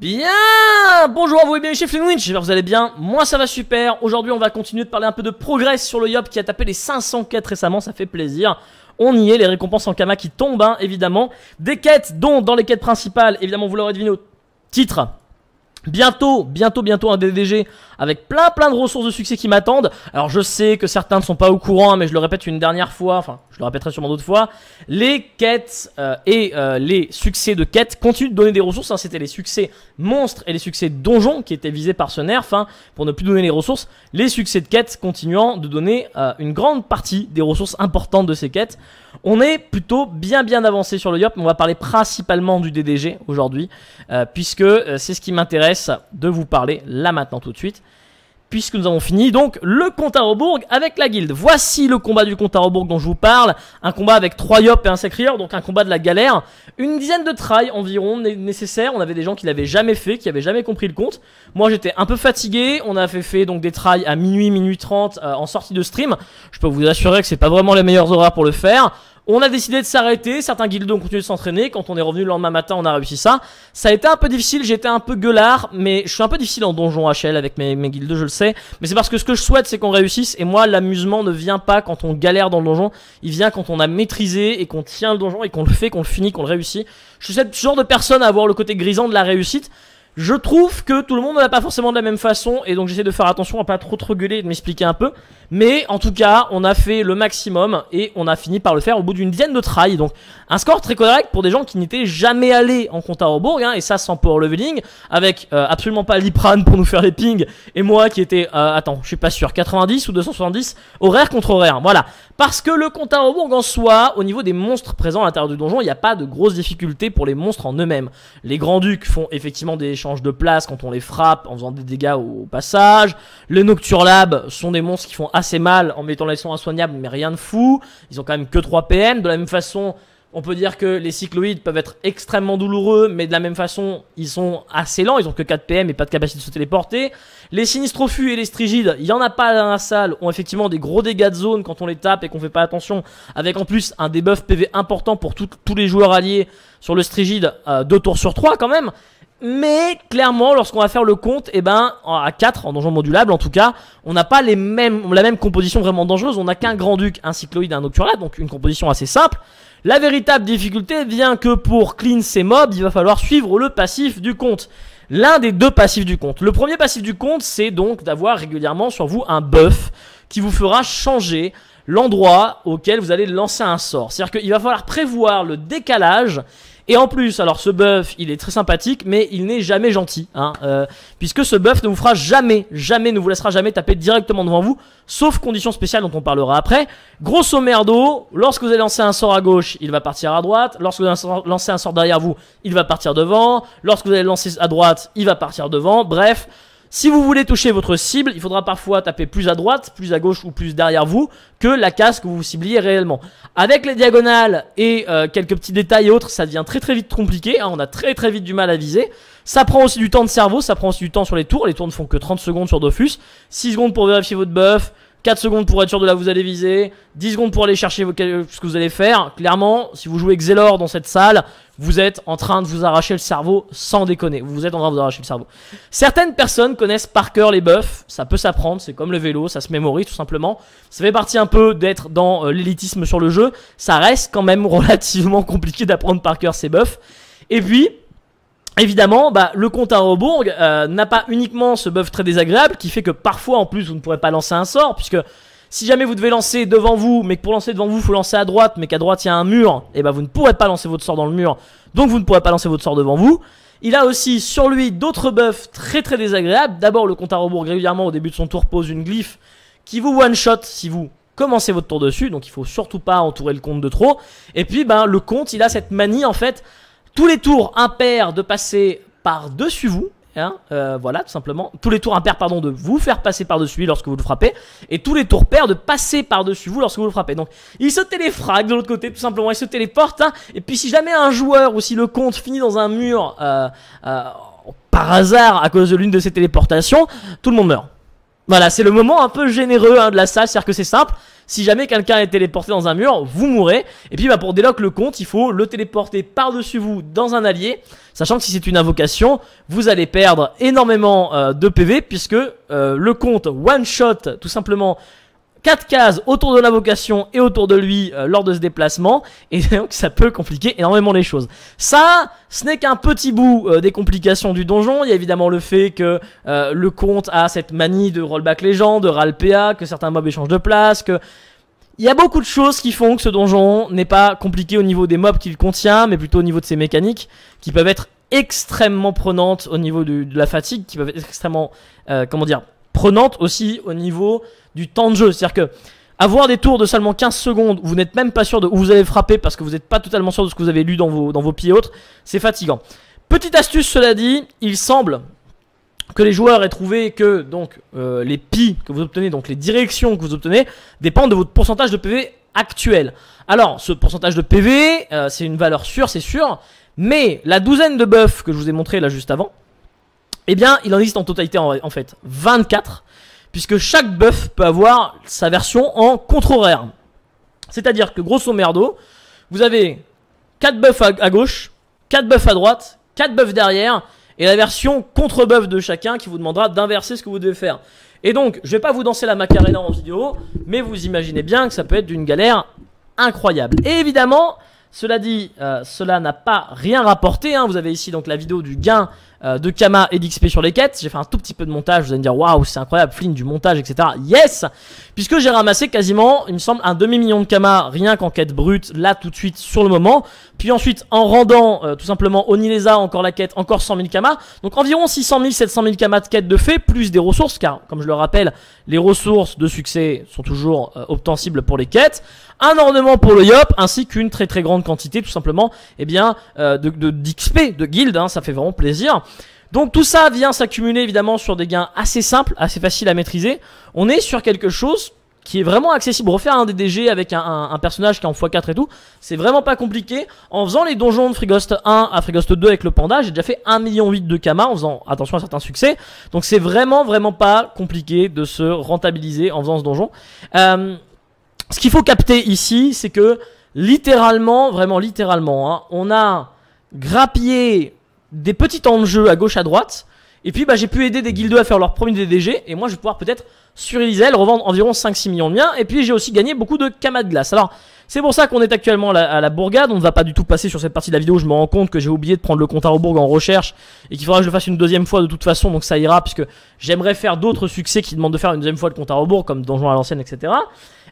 Bien Bonjour vous et bien, chez Flynn j'espère que vous allez bien, moi ça va super, aujourd'hui on va continuer de parler un peu de progrès sur le Yop qui a tapé les 500 quêtes récemment, ça fait plaisir on y est, les récompenses en Kama qui tombent hein, évidemment, des quêtes dont dans les quêtes principales, évidemment vous l'aurez deviné au titre, Bientôt, bientôt, bientôt un DDG avec plein plein de ressources de succès qui m'attendent. Alors je sais que certains ne sont pas au courant, mais je le répète une dernière fois, enfin je le répéterai sûrement d'autres fois. Les quêtes euh, et euh, les succès de quêtes continuent de donner des ressources. Hein. C'était les succès monstres et les succès donjons qui étaient visés par ce nerf hein, pour ne plus donner les ressources. Les succès de quêtes continuant de donner euh, une grande partie des ressources importantes de ces quêtes. On est plutôt bien bien avancé sur le YOP, mais on va parler principalement du DDG aujourd'hui, puisque c'est ce qui m'intéresse de vous parler là maintenant tout de suite puisque nous avons fini donc le compte à rebours avec la guilde. Voici le combat du compte à rebours dont je vous parle, un combat avec trois yop et un sacrieur, donc un combat de la galère. Une dizaine de trails environ nécessaire on avait des gens qui l'avaient jamais fait, qui n'avaient jamais compris le compte. Moi j'étais un peu fatigué, on avait fait, donc des trails à minuit, minuit 30 euh, en sortie de stream. Je peux vous assurer que c'est pas vraiment les meilleurs horaires pour le faire. On a décidé de s'arrêter, certains guildes ont continué de s'entraîner, quand on est revenu le lendemain matin on a réussi ça. Ça a été un peu difficile, j'étais un peu gueulard, mais je suis un peu difficile en donjon HL avec mes, mes guildes, je le sais. Mais c'est parce que ce que je souhaite c'est qu'on réussisse, et moi l'amusement ne vient pas quand on galère dans le donjon, il vient quand on a maîtrisé et qu'on tient le donjon et qu'on le fait, qu'on le finit, qu'on le réussit. Je suis ce genre de personne à avoir le côté grisant de la réussite, je trouve que tout le monde n'a pas forcément de la même façon et donc j'essaie de faire attention à pas trop trop gueuler et de m'expliquer un peu. Mais en tout cas, on a fait le maximum et on a fini par le faire au bout d'une dizaine de trail Donc un score très correct pour des gens qui n'étaient jamais allés en compte à bourg hein, et ça sans power leveling avec euh, absolument pas l'Ipran pour nous faire les pings et moi qui étais, euh, attends, je suis pas sûr 90 ou 270 horaire contre horaire. Voilà. Parce que le compte à bourg en soi, au niveau des monstres présents à l'intérieur du donjon, il n'y a pas de grosses difficultés pour les monstres en eux-mêmes. Les grands ducs font effectivement des de place quand on les frappe en faisant des dégâts au, passage. Les Nocturlabs sont des monstres qui font assez mal en mettant les sons insoignables, mais rien de fou. Ils ont quand même que 3 PM. De la même façon, on peut dire que les cycloïdes peuvent être extrêmement douloureux, mais de la même façon, ils sont assez lents, ils ont que 4 PM et pas de capacité de se téléporter. Les Sinistrophus et les strigides, il n'y en a pas dans la salle, ont effectivement des gros dégâts de zone quand on les tape et qu'on fait pas attention, avec en plus un debuff PV important pour tous les joueurs alliés sur le strigide 2 euh, tours sur 3 quand même. Mais clairement, lorsqu'on va faire le compte, et eh ben, à 4, en donjon modulable en tout cas, on n'a pas les mêmes, la même composition vraiment dangereuse. On n'a qu'un grand-duc, un cycloïde et un nocturne, donc une composition assez simple. La véritable difficulté vient que pour clean ces mobs, il va falloir suivre le passif du compte. L'un des deux passifs du compte. Le premier passif du compte, c'est donc d'avoir régulièrement sur vous un buff qui vous fera changer l'endroit auquel vous allez lancer un sort. C'est-à-dire qu'il va falloir prévoir le décalage et en plus, alors ce buff, il est très sympathique, mais il n'est jamais gentil, hein, euh, puisque ce buff ne vous fera jamais, jamais, ne vous laissera jamais taper directement devant vous, sauf condition spéciale dont on parlera après. Grosso merdo, lorsque vous allez lancer un sort à gauche, il va partir à droite. Lorsque vous allez lancer un sort derrière vous, il va partir devant. Lorsque vous allez lancer à droite, il va partir devant. Bref. Si vous voulez toucher votre cible, il faudra parfois taper plus à droite, plus à gauche ou plus derrière vous que la casque que vous cibliez réellement. Avec les diagonales et euh, quelques petits détails et autres, ça devient très très vite compliqué. Hein. on a très très vite du mal à viser. Ça prend aussi du temps de cerveau, ça prend aussi du temps sur les tours. Les tours ne font que 30 secondes sur Dofus. 6 secondes pour vérifier votre buff, 4 secondes pour être sûr de là où vous allez viser, 10 secondes pour aller chercher ce que vous allez faire. Clairement, si vous jouez Xelor dans cette salle, vous êtes en train de vous arracher le cerveau sans déconner. Vous êtes en train de vous arracher le cerveau. Certaines personnes connaissent par cœur les buffs, ça peut s'apprendre, c'est comme le vélo, ça se mémorise tout simplement. Ça fait partie un peu d'être dans euh, l'élitisme sur le jeu, ça reste quand même relativement compliqué d'apprendre par cœur ces buffs. Et puis, Évidemment, bah, le compte à rebours euh, n'a pas uniquement ce buff très désagréable qui fait que parfois en plus vous ne pourrez pas lancer un sort puisque si jamais vous devez lancer devant vous mais que pour lancer devant vous faut lancer à droite mais qu'à droite il y a un mur et eh ben vous ne pourrez pas lancer votre sort dans le mur donc vous ne pourrez pas lancer votre sort devant vous. Il a aussi sur lui d'autres buffs très très désagréables. D'abord le compte à rebours régulièrement au début de son tour pose une glyphe qui vous one shot si vous commencez votre tour dessus donc il faut surtout pas entourer le compte de trop. Et puis ben le compte il a cette manie en fait tous les tours impairs de passer par-dessus vous. Hein, euh, voilà, tout simplement. Tous les tours impairs, pardon, de vous faire passer par-dessus lorsque vous le frappez. Et tous les tours pairs de passer par-dessus vous lorsque vous le frappez. Donc, il se téléfrague de l'autre côté, tout simplement. Il se téléporte. Hein, et puis, si jamais un joueur ou si le compte finit dans un mur euh, euh, par hasard à cause de l'une de ces téléportations, tout le monde meurt. Voilà, c'est le moment un peu généreux hein, de la salle, c'est-à-dire que c'est simple. Si jamais quelqu'un est téléporté dans un mur, vous mourrez. Et puis bah, pour déloc le compte, il faut le téléporter par-dessus vous dans un allié. Sachant que si c'est une invocation, vous allez perdre énormément euh, de PV puisque euh, le compte one-shot tout simplement quatre cases autour de la vocation et autour de lui euh, lors de ce déplacement, et donc ça peut compliquer énormément les choses. Ça, ce n'est qu'un petit bout euh, des complications du donjon. Il y a évidemment le fait que euh, le comte a cette manie de rollback les gens, de ralpa, que certains mobs échangent de place, que... Il y a beaucoup de choses qui font que ce donjon n'est pas compliqué au niveau des mobs qu'il contient, mais plutôt au niveau de ses mécaniques, qui peuvent être extrêmement prenantes au niveau de la fatigue, qui peuvent être extrêmement, comment dire, prenante aussi au niveau du temps de jeu. C'est-à-dire que avoir des tours de seulement 15 secondes où vous n'êtes même pas sûr de où vous allez frapper parce que vous n'êtes pas totalement sûr de ce que vous avez lu dans vos, dans vos pieds et autres, c'est fatigant. Petite astuce, cela dit, il semble que les joueurs aient trouvé que donc euh, les pi que vous obtenez, donc les directions que vous obtenez, dépendent de votre pourcentage de PV actuel. Alors, ce pourcentage de PV, euh, c'est une valeur sûre, c'est sûr, mais la douzaine de buffs que je vous ai montré là juste avant, eh bien, il en existe en totalité en, fait 24, puisque chaque buff peut avoir sa version en contre-horaire. C'est-à-dire que grosso merdo, vous avez 4 buffs à, gauche, 4 buffs à droite, 4 buffs derrière, et la version contre-buff de chacun qui vous demandera d'inverser ce que vous devez faire. Et donc, je vais pas vous danser la Macarena en vidéo, mais vous imaginez bien que ça peut être d'une galère incroyable. Et évidemment, cela dit, euh, cela n'a pas rien rapporté. Hein. Vous avez ici donc la vidéo du gain euh, de Kama et d'XP sur les quêtes. J'ai fait un tout petit peu de montage. Vous allez me dire, waouh, c'est incroyable, Flynn, du montage, etc. Yes Puisque j'ai ramassé quasiment, il me semble, un demi-million de Kama rien qu'en quête brute, là tout de suite, sur le moment. Puis ensuite, en rendant euh, tout simplement a encore la quête, encore 100 000 kamas. Donc environ 600 000, 700 000 kamas de quête de fait, plus des ressources, car comme je le rappelle, les ressources de succès sont toujours obtenibles euh, obtensibles pour les quêtes. Un ornement pour le yop, ainsi qu'une très très grande quantité tout simplement eh bien, euh, de d'XP, de, guild, hein, ça fait vraiment plaisir. Donc tout ça vient s'accumuler évidemment sur des gains assez simples, assez faciles à maîtriser. On est sur quelque chose qui est vraiment accessible. Refaire un DDG avec un, personnage qui est en x4 et tout, c'est vraiment pas compliqué. En faisant les donjons de Frigost 1 à Frigost 2 avec le panda, j'ai déjà fait 1,8 million de Kama en faisant attention à certains succès. Donc c'est vraiment vraiment pas compliqué de se rentabiliser en faisant ce donjon. Euh, ce qu'il faut capter ici, c'est que littéralement, vraiment littéralement, hein, on a grappillé des petits temps de jeu à gauche à droite et puis bah, j'ai pu aider des guildes à faire leur premier DDG. Et moi je vais pouvoir peut-être sur Elisel revendre environ 5-6 millions de miens. Et puis j'ai aussi gagné beaucoup de camas de glace. Alors c'est pour ça qu'on est actuellement à la, Bourgade. On ne va pas du tout passer sur cette partie de la vidéo. Je me rends compte que j'ai oublié de prendre le compte à rebours en recherche. Et qu'il faudra que je le fasse une deuxième fois de toute façon. Donc ça ira puisque j'aimerais faire d'autres succès qui demandent de faire une deuxième fois le compte à rebours comme Donjon à l'ancienne etc.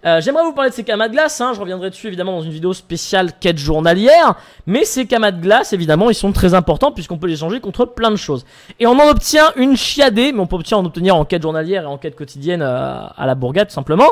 Euh, j'aimerais vous parler de ces camas de glace, hein. je reviendrai dessus évidemment dans une vidéo spéciale quête journalière, mais ces camas de glace, évidemment, ils sont très importants puisqu'on peut les changer contre plein de choses. Et on en obtient une chiadée, mais on peut en obtenir en quête journalière et en quête quotidienne euh, à la bourgade tout simplement.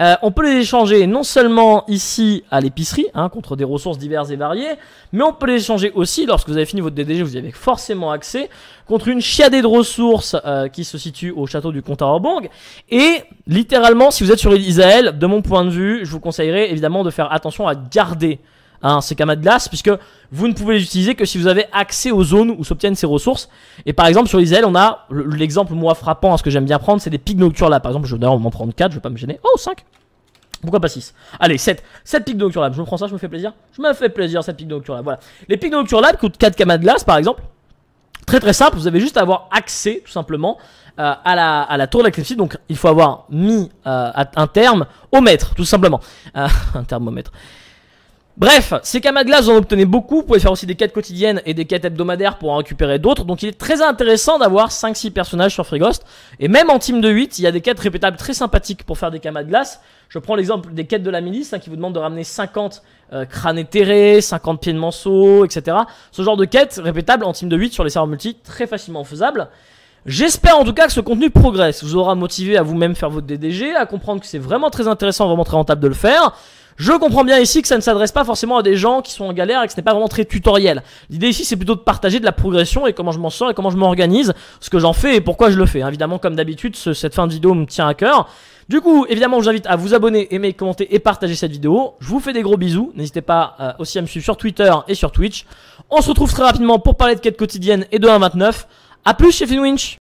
Euh, on peut les échanger non seulement ici à l'épicerie, hein, contre des ressources diverses et variées, mais on peut les échanger aussi lorsque vous avez fini votre DDG, vous y avez forcément accès, contre une chiadée de ressources euh, qui se situe au château du comte Arborg. Et littéralement, si vous êtes sur l'île Isaël, mon point de vue, je vous conseillerais évidemment de faire attention à garder hein, ces camas de glace, puisque vous ne pouvez les utiliser que si vous avez accès aux zones où s'obtiennent ces ressources. Et par exemple, sur les ailes, on a l'exemple, moi, frappant, ce que j'aime bien prendre, c'est des pics nocturnes là. Par exemple, je vais m'en prendre 4, je vais pas me gêner. Oh, 5 pourquoi pas 6 Allez, 7. 7 pics de là Je me prends ça, je me fais plaisir. Je me fais plaisir, cette pics de là Voilà. Les pics de là coûtent 4 camas de glace, par exemple. Très très simple, vous avez juste à avoir accès tout simplement euh, à, la, tour de la donc il faut avoir mis euh, un terme au mètre tout simplement. Euh, un thermomètre. Bref, ces camas de glace, vous en obtenez beaucoup. Vous pouvez faire aussi des quêtes quotidiennes et des quêtes hebdomadaires pour en récupérer d'autres. Donc il est très intéressant d'avoir 5-6 personnages sur Frigost. Et même en team de 8, il y a des quêtes répétables très sympathiques pour faire des camas de glace. Je prends l'exemple des quêtes de la milice hein, qui vous demandent de ramener 50 euh, crânes éthérés, 50 pieds de manceau, etc. Ce genre de quêtes répétables en team de 8 sur les serveurs multi, très facilement faisables. J'espère en tout cas que ce contenu progresse, vous aura motivé à vous-même faire votre DDG, à comprendre que c'est vraiment très intéressant, vraiment très rentable de le faire. Je comprends bien ici que ça ne s'adresse pas forcément à des gens qui sont en galère et que ce n'est pas vraiment très tutoriel. L'idée ici, c'est plutôt de partager de la progression et comment je m'en sors et comment je m'organise, ce que j'en fais et pourquoi je le fais. Évidemment, comme d'habitude, cette fin de vidéo me tient à cœur. Du coup, évidemment, je vous invite à vous abonner, aimer, commenter et partager cette vidéo. Je vous fais des gros bisous. N'hésitez pas euh, aussi à me suivre sur Twitter et sur Twitch. On se retrouve très rapidement pour parler de quête quotidienne et de 1.29. A plus chez Finwinch